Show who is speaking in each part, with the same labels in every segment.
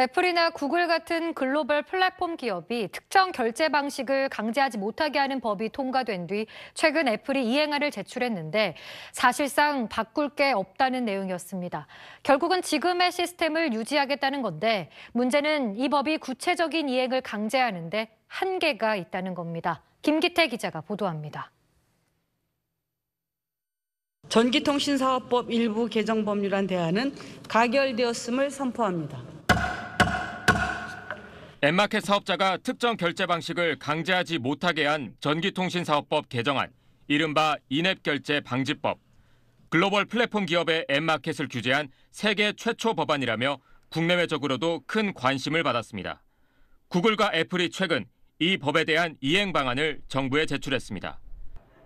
Speaker 1: 애플이나 구글 같은 글로벌 플랫폼 기업이 특정 결제 방식을 강제하지 못하게 하는 법이 통과된 뒤 최근 애플이 이행안을 제출했는데 사실상 바꿀 게 없다는 내용이었습니다. 결국은 지금의 시스템을 유지하겠다는 건데 문제는 이 법이 구체적인 이행을 강제하는데 한계가 있다는 겁니다. 김기태 기자가 보도합니다.
Speaker 2: 전기통신사업법 일부 개정 법률안 대안은 가결되었음을 선포합니다.
Speaker 3: 앱마켓 사업자가 특정 결제 방식을 강제하지 못하게 한 전기통신사업법 개정안, 이른바 인앱 결제 방지법. 글로벌 플랫폼 기업의 앱마켓을 규제한 세계 최초 법안이라며 국내외적으로도 큰 관심을 받았습니다. 구글과 애플이 최근 이 법에 대한 이행 방안을 정부에 제출했습니다.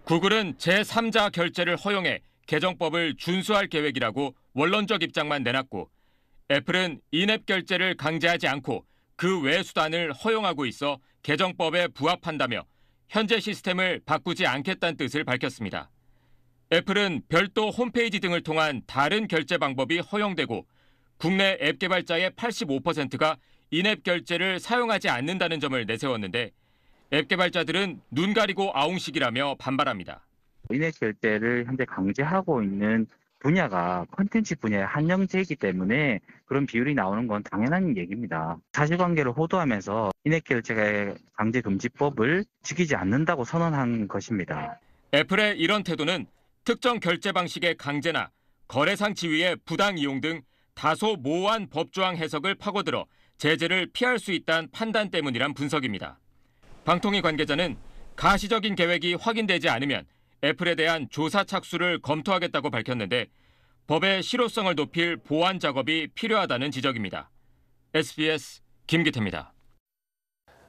Speaker 3: 구글은 제3자 결제를 허용해 개정법을 준수할 계획이라고 원론적 입장만 내놨고 애플은 인앱 결제를 강제하지 않고 그외 수단을 허용하고 있어 개정법에 부합한다며 현재 시스템을 바꾸지 않겠다는 뜻을 밝혔습니다. 애플은 별도 홈페이지 등을 통한 다른 결제 방법이 허용되고 국내 앱 개발자의 85%가 인앱 결제를 사용하지 않는다는 점을 내세웠는데 앱 개발자들은 눈 가리고 아웅식이라며 반발합니다.
Speaker 2: 인앱 결제를 현재 강제하고 있는 분야가 컨텐츠 분야의 한정체이기 때문에 그런 비율이 나오는 건 당연한 얘기입니다. 사실관계를 호도하면서 인해결제 강제금지법을 지키지 않는다고 선언한 것입니다.
Speaker 3: 애플의 이런 태도는 특정 결제 방식의 강제나 거래상 지위의 부당 이용 등 다소 모호한 법조항 해석을 파고들어 제재를 피할 수 있다는 판단 때문이란 분석입니다. 방통위 관계자는 가시적인 계획이 확인되지 않으면 애플에 대한 조사 착수를 검토하겠다고 밝혔는데 법의 실효성을 높일 보완 작업이 필요하다는 지적입니다. SBS 김기태입니다.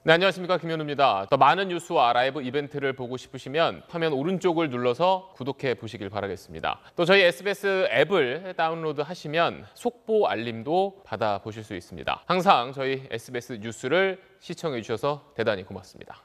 Speaker 3: 네, 안녕하십니까 김현우입니다. 더 많은 뉴스와 라이브 이벤트를 보고 싶으시면 화면 오른쪽을 눌러서 구독해 보시길 바라겠습니다. 또 저희 SBS 앱을 다운로드 하시면 속보 알림도 받아보실 수 있습니다. 항상 저희 SBS 뉴스를 시청해 주셔서 대단히 고맙습니다.